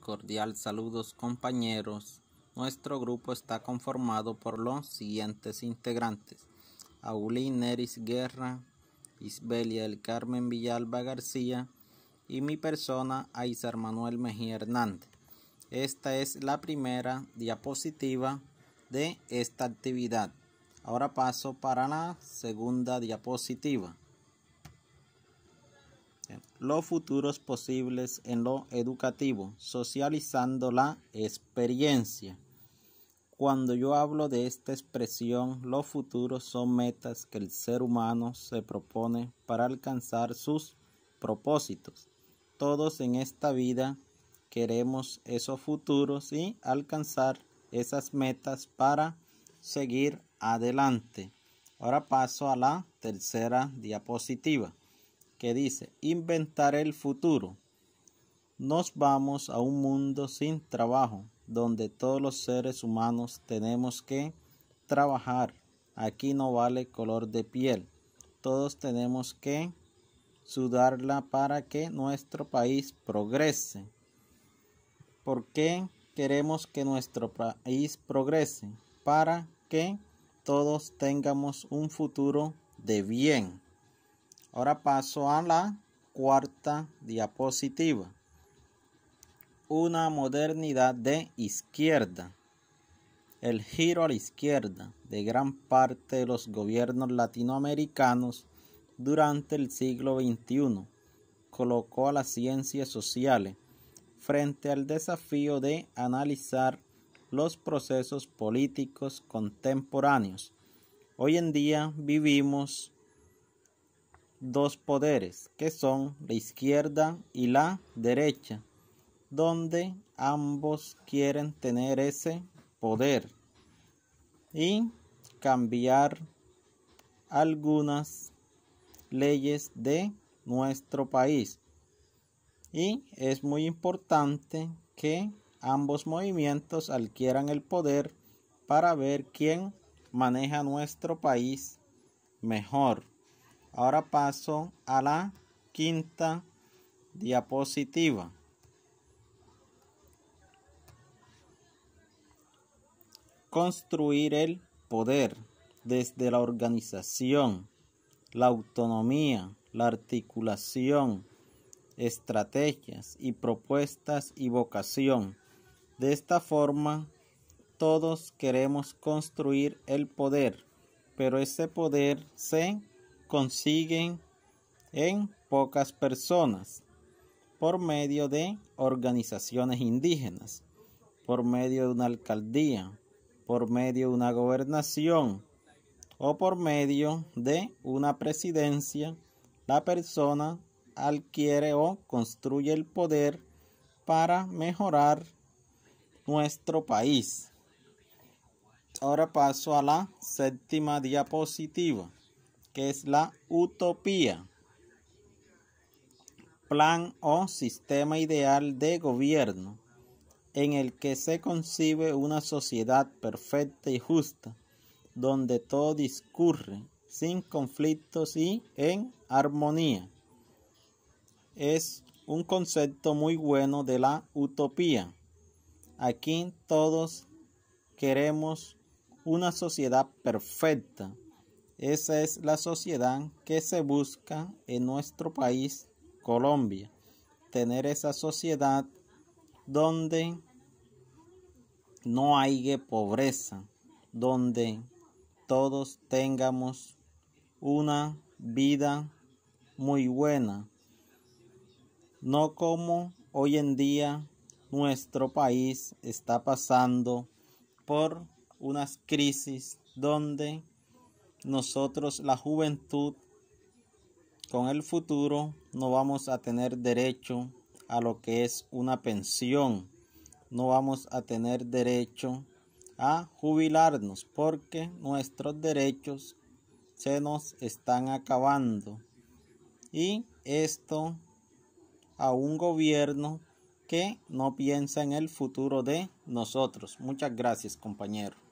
Cordial saludos compañeros. Nuestro grupo está conformado por los siguientes integrantes. Aulín Neris Guerra, Isbelia del Carmen Villalba García y mi persona Aizar Manuel Mejía Hernández. Esta es la primera diapositiva de esta actividad. Ahora paso para la segunda diapositiva los futuros posibles en lo educativo, socializando la experiencia. Cuando yo hablo de esta expresión, los futuros son metas que el ser humano se propone para alcanzar sus propósitos. Todos en esta vida queremos esos futuros y alcanzar esas metas para seguir adelante. Ahora paso a la tercera diapositiva que dice, inventar el futuro. Nos vamos a un mundo sin trabajo, donde todos los seres humanos tenemos que trabajar. Aquí no vale color de piel. Todos tenemos que sudarla para que nuestro país progrese. ¿Por qué queremos que nuestro país progrese? Para que todos tengamos un futuro de bien. Ahora paso a la cuarta diapositiva. Una modernidad de izquierda. El giro a la izquierda de gran parte de los gobiernos latinoamericanos durante el siglo XXI colocó a las ciencias sociales frente al desafío de analizar los procesos políticos contemporáneos. Hoy en día vivimos dos poderes, que son la izquierda y la derecha, donde ambos quieren tener ese poder y cambiar algunas leyes de nuestro país. Y es muy importante que ambos movimientos adquieran el poder para ver quién maneja nuestro país mejor. Ahora paso a la quinta diapositiva. Construir el poder desde la organización, la autonomía, la articulación, estrategias y propuestas y vocación. De esta forma, todos queremos construir el poder, pero ese poder se consiguen en pocas personas por medio de organizaciones indígenas, por medio de una alcaldía, por medio de una gobernación o por medio de una presidencia, la persona adquiere o construye el poder para mejorar nuestro país. Ahora paso a la séptima diapositiva es la utopía, plan o sistema ideal de gobierno en el que se concibe una sociedad perfecta y justa, donde todo discurre sin conflictos y en armonía. Es un concepto muy bueno de la utopía. Aquí todos queremos una sociedad perfecta esa es la sociedad que se busca en nuestro país, Colombia. Tener esa sociedad donde no haya pobreza, donde todos tengamos una vida muy buena. No como hoy en día nuestro país está pasando por unas crisis donde nosotros, la juventud, con el futuro, no vamos a tener derecho a lo que es una pensión. No vamos a tener derecho a jubilarnos porque nuestros derechos se nos están acabando. Y esto a un gobierno que no piensa en el futuro de nosotros. Muchas gracias, compañero.